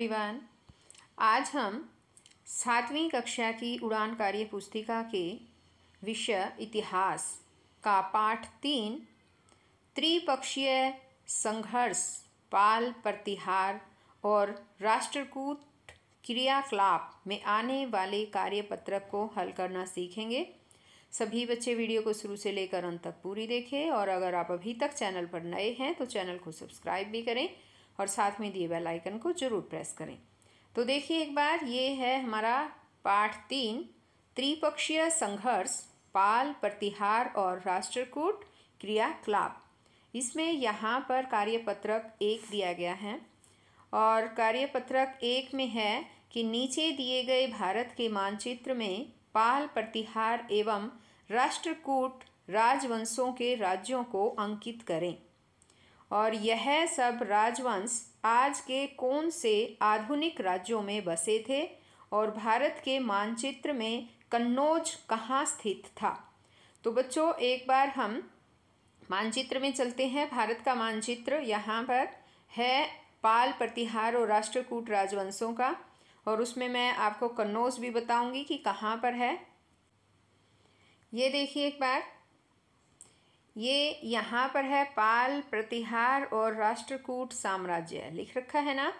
परिवार आज हम सातवीं कक्षा की उड़ान कार्य पुस्तिका के विषय इतिहास का पाठ तीन त्रिपक्षीय संघर्ष पाल प्रतिहार और राष्ट्रकूट क्रियाकलाप में आने वाले कार्यपत्रक को हल करना सीखेंगे सभी बच्चे वीडियो को शुरू से लेकर अंत तक पूरी देखें और अगर आप अभी तक चैनल पर नए हैं तो चैनल को सब्सक्राइब भी करें और साथ में दिए बेल आइकन को ज़रूर प्रेस करें तो देखिए एक बार ये है हमारा पाठ तीन त्रिपक्षीय संघर्ष पाल प्रतिहार और राष्ट्रकूट क्रियाकलाप इसमें यहाँ पर कार्यपत्रक एक दिया गया है और कार्यपत्रक एक में है कि नीचे दिए गए भारत के मानचित्र में पाल प्रतिहार एवं राष्ट्रकूट राजवंशों के राज्यों को अंकित करें और यह सब राजवंश आज के कौन से आधुनिक राज्यों में बसे थे और भारत के मानचित्र में कन्नौज कहाँ स्थित था तो बच्चों एक बार हम मानचित्र में चलते हैं भारत का मानचित्र यहाँ पर है पाल प्रतिहार और राष्ट्रकूट राजवंशों का और उसमें मैं आपको कन्नौज भी बताऊंगी कि कहाँ पर है ये देखिए एक बार ये यहाँ पर है पाल प्रतिहार और राष्ट्रकूट साम्राज्य लिख रखा है ना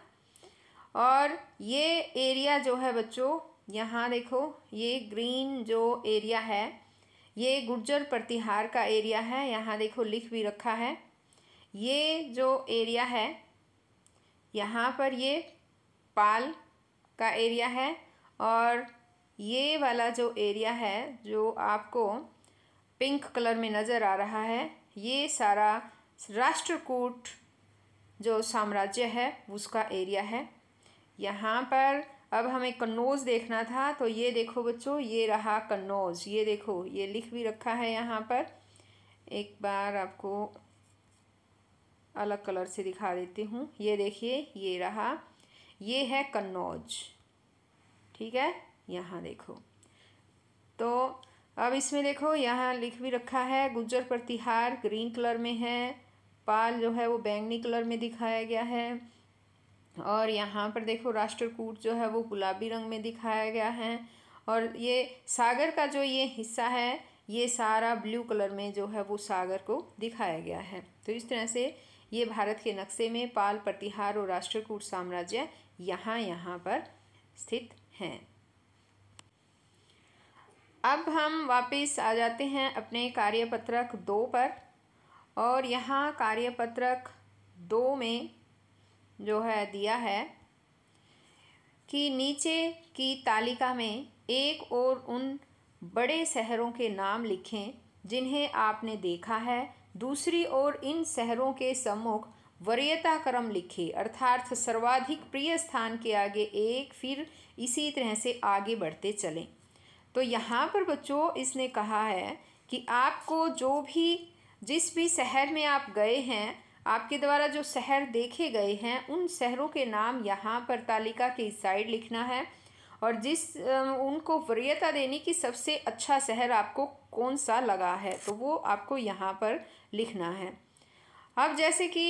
और ये एरिया जो है बच्चों यहाँ देखो ये ग्रीन जो एरिया है ये गुर्जर प्रतिहार का एरिया है यहाँ देखो लिख भी रखा है ये जो एरिया है यहाँ पर ये पाल का एरिया है और ये वाला जो एरिया है जो आपको पिंक कलर में नज़र आ रहा है ये सारा राष्ट्रकूट जो साम्राज्य है उसका एरिया है यहाँ पर अब हमें कन्नौज देखना था तो ये देखो बच्चों ये रहा कन्नौज ये देखो ये लिख भी रखा है यहाँ पर एक बार आपको अलग कलर से दिखा देती हूँ ये देखिए ये रहा ये है कन्नौज ठीक है यहाँ देखो तो अब इसमें देखो यहाँ लिख भी रखा है गुज्जर प्रतिहार ग्रीन कलर में है पाल जो है वो बैंगनी कलर में दिखाया गया है और यहाँ पर देखो राष्ट्रकूट जो है वो गुलाबी रंग में दिखाया गया है और ये सागर का जो ये हिस्सा है ये सारा ब्लू कलर में जो है वो सागर को दिखाया गया है तो इस तरह से ये भारत के नक्शे में पाल प्रतिहार और राष्ट्रकूट साम्राज्य यहाँ यहाँ पर स्थित हैं अब हम वापस आ जाते हैं अपने कार्यपत्रक दो पर और यहाँ कार्यपत्रक दो में जो है दिया है कि नीचे की तालिका में एक और उन बड़े शहरों के नाम लिखें जिन्हें आपने देखा है दूसरी ओर इन शहरों के सम्मुख वरीयता क्रम लिखे अर्थात सर्वाधिक प्रिय स्थान के आगे एक फिर इसी तरह से आगे बढ़ते चलें तो यहाँ पर बच्चों इसने कहा है कि आपको जो भी जिस भी शहर में आप गए हैं आपके द्वारा जो शहर देखे गए हैं उन शहरों के नाम यहाँ पर तालिका के साइड लिखना है और जिस उनको वरीयता देने की सबसे अच्छा शहर आपको कौन सा लगा है तो वो आपको यहाँ पर लिखना है अब जैसे कि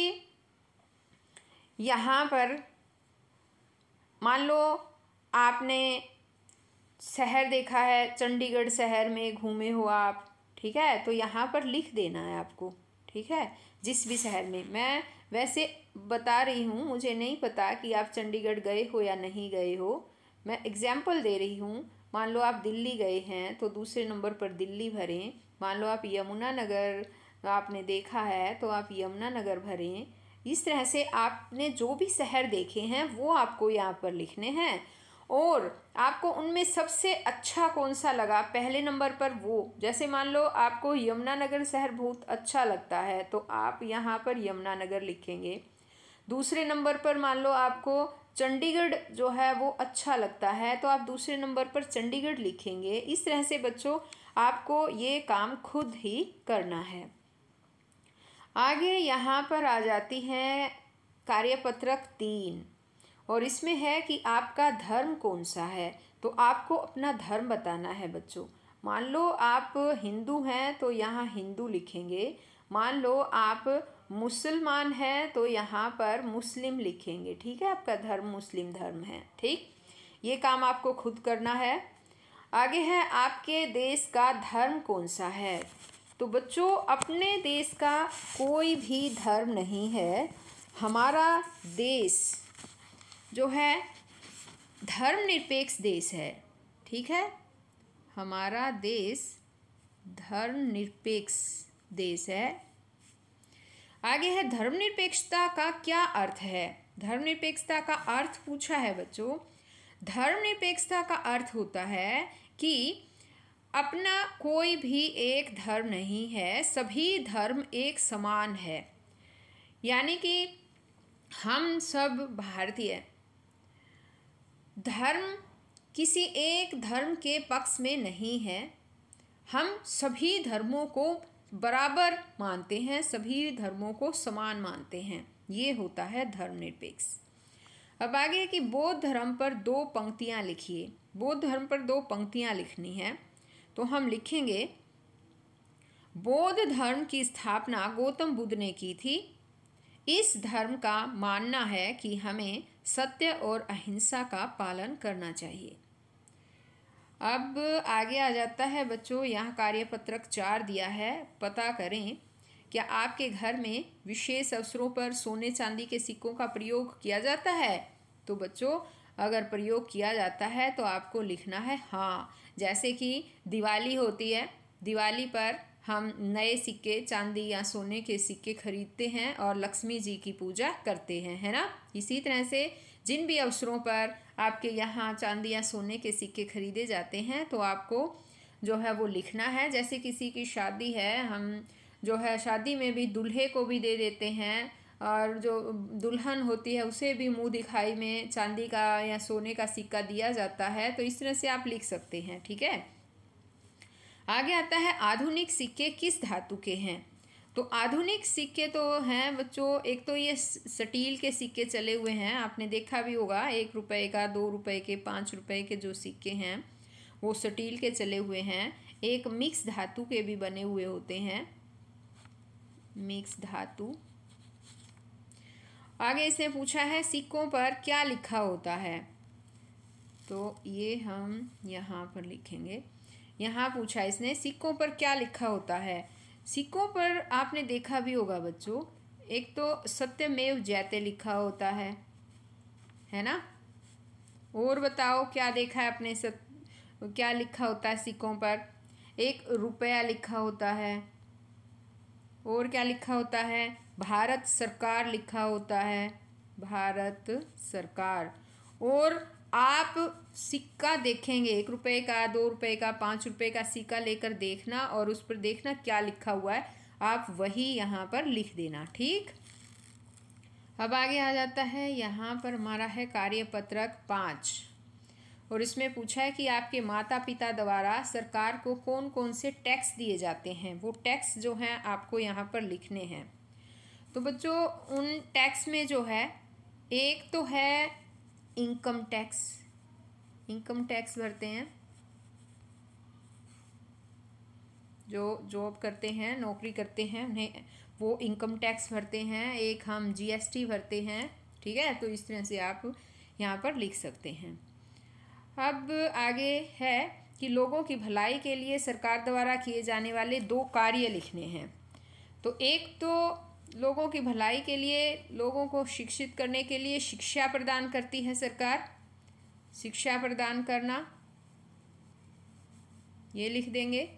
यहाँ पर मान लो आपने शहर देखा है चंडीगढ़ शहर में घूमे हो आप ठीक है तो यहाँ पर लिख देना है आपको ठीक है जिस भी शहर में मैं वैसे बता रही हूँ मुझे नहीं पता कि आप चंडीगढ़ गए हो या नहीं गए हो मैं एग्जाम्पल दे रही हूँ मान लो आप दिल्ली गए हैं तो दूसरे नंबर पर दिल्ली भरें मान लो आप यमुना नगर आपने देखा है तो आप यमुना नगर भरें इस तरह से आपने जो भी शहर देखे हैं वो आपको यहाँ पर लिखने हैं और आपको उनमें सबसे अच्छा कौन सा लगा पहले नंबर पर वो जैसे मान लो आपको यमुनानगर शहर बहुत अच्छा लगता है तो आप यहाँ पर यमुनानगर लिखेंगे दूसरे नंबर पर मान लो आपको चंडीगढ़ जो है वो अच्छा लगता है तो आप दूसरे नंबर पर चंडीगढ़ लिखेंगे इस तरह से बच्चों आपको ये काम खुद ही करना है आगे यहाँ पर आ जाती है कार्यपत्रक तीन और इसमें है कि आपका धर्म कौन सा है तो आपको अपना धर्म बताना है बच्चों मान लो आप हिंदू हैं तो यहाँ हिंदू लिखेंगे मान लो आप मुसलमान हैं तो यहाँ पर मुस्लिम लिखेंगे ठीक है आपका धर्म मुस्लिम धर्म है ठीक ये काम आपको खुद करना है आगे है आपके देश का धर्म कौन सा है तो बच्चों अपने देश का कोई भी धर्म नहीं है हमारा देश जो है धर्मनिरपेक्ष देश है ठीक है हमारा देश धर्मनिरपेक्ष देश है आगे है धर्मनिरपेक्षता का क्या अर्थ है धर्मनिरपेक्षता का अर्थ पूछा है बच्चों धर्मनिरपेक्षता का अर्थ होता है कि अपना कोई भी एक धर्म नहीं है सभी धर्म एक समान है यानी कि हम सब भारतीय धर्म किसी एक धर्म के पक्ष में नहीं है हम सभी धर्मों को बराबर मानते हैं सभी धर्मों को समान मानते हैं ये होता है धर्मनिरपेक्ष अब आगे कि बौद्ध धर्म पर दो पंक्तियाँ लिखिए बौद्ध धर्म पर दो पंक्तियाँ लिखनी हैं तो हम लिखेंगे बौद्ध धर्म की स्थापना गौतम बुद्ध ने की थी इस धर्म का मानना है कि हमें सत्य और अहिंसा का पालन करना चाहिए अब आगे आ जाता है बच्चों यहाँ कार्यपत्रक चार दिया है पता करें क्या आपके घर में विशेष अवसरों पर सोने चांदी के सिक्कों का प्रयोग किया जाता है तो बच्चों अगर प्रयोग किया जाता है तो आपको लिखना है हाँ जैसे कि दिवाली होती है दिवाली पर हम नए सिक्के चांदी या सोने के सिक्के खरीदते हैं और लक्ष्मी जी की पूजा करते हैं है ना इसी तरह से जिन भी अवसरों पर आपके यहाँ चांदी या सोने के सिक्के खरीदे जाते हैं तो आपको जो है वो लिखना है जैसे किसी की शादी है हम जो है शादी में भी दूल्हे को भी दे देते हैं और जो दुल्हन होती है उसे भी मुंह दिखाई में चांदी का या सोने का सिक्का दिया जाता है तो इस तरह से आप लिख सकते हैं ठीक है आगे आता है आधुनिक सिक्के किस धातु के हैं तो आधुनिक सिक्के तो हैं बच्चों एक तो ये स्टील के सिक्के चले हुए हैं आपने देखा भी होगा एक रुपए का दो रुपए के पाँच रुपए के जो सिक्के हैं वो स्टील के चले हुए हैं एक मिक्स धातु के भी बने हुए होते हैं मिक्स धातु आगे इसने पूछा है सिक्कों पर क्या लिखा होता है तो ये हम यहाँ पर लिखेंगे यहाँ पूछा इसने सिक्कों पर क्या लिखा होता है सिक्कों पर आपने देखा भी होगा बच्चों एक तो सत्यमेव जैते लिखा होता है है ना और बताओ क्या देखा है आपने सत क्या लिखा होता है सिक्कों पर एक रुपया लिखा होता है और क्या लिखा होता है भारत सरकार लिखा होता है भारत सरकार और आप सिक्का देखेंगे एक रुपये का दो रुपये का पाँच रुपये का सिक्का लेकर देखना और उस पर देखना क्या लिखा हुआ है आप वही यहाँ पर लिख देना ठीक अब आगे आ जाता है यहाँ पर हमारा है कार्यपत्रक पाँच और इसमें पूछा है कि आपके माता पिता द्वारा सरकार को कौन कौन से टैक्स दिए जाते हैं वो टैक्स जो हैं आपको यहाँ पर लिखने हैं तो बच्चों उन टैक्स में जो है एक तो है इनकम टैक्स इनकम टैक्स भरते हैं जो जॉब करते हैं नौकरी करते हैं उन्हें वो इनकम टैक्स भरते हैं एक हम जीएसटी भरते हैं ठीक है तो इस तरह से आप यहाँ पर लिख सकते हैं अब आगे है कि लोगों की भलाई के लिए सरकार द्वारा किए जाने वाले दो कार्य लिखने हैं तो एक तो लोगों की भलाई के लिए लोगों को शिक्षित करने के लिए शिक्षा प्रदान करती है सरकार शिक्षा प्रदान करना ये लिख देंगे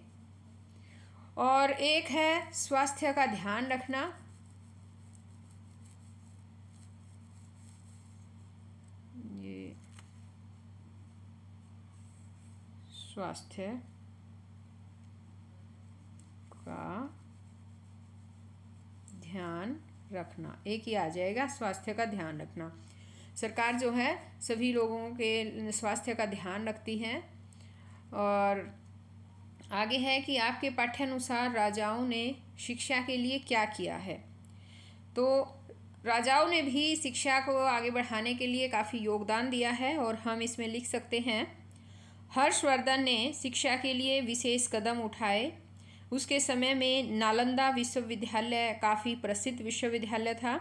और एक है स्वास्थ्य का ध्यान रखना ये स्वास्थ्य रखना एक ही आ जाएगा स्वास्थ्य का ध्यान रखना सरकार जो है सभी लोगों के स्वास्थ्य का ध्यान रखती है और आगे है कि आपके पाठ्यानुसार राजाओं ने शिक्षा के लिए क्या किया है तो राजाओं ने भी शिक्षा को आगे बढ़ाने के लिए काफ़ी योगदान दिया है और हम इसमें लिख सकते हैं हर्षवर्धन ने शिक्षा के लिए विशेष कदम उठाए उसके समय में नालंदा विश्वविद्यालय काफ़ी प्रसिद्ध विश्वविद्यालय था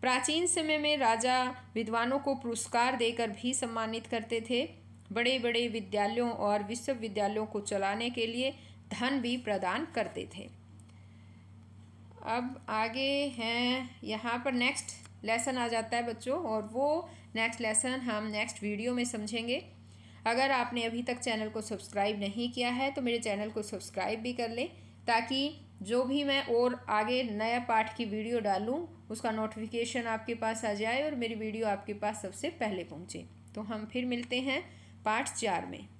प्राचीन समय में राजा विद्वानों को पुरस्कार देकर भी सम्मानित करते थे बड़े बड़े विद्यालयों और विश्वविद्यालयों को चलाने के लिए धन भी प्रदान करते थे अब आगे हैं यहाँ पर नेक्स्ट लेसन आ जाता है बच्चों और वो नेक्स्ट लेसन हम नेक्स्ट वीडियो में समझेंगे अगर आपने अभी तक चैनल को सब्सक्राइब नहीं किया है तो मेरे चैनल को सब्सक्राइब भी कर लें ताकि जो भी मैं और आगे नया पाठ की वीडियो डालूं उसका नोटिफिकेशन आपके पास आ जाए और मेरी वीडियो आपके पास सबसे पहले पहुंचे तो हम फिर मिलते हैं पार्ट चार में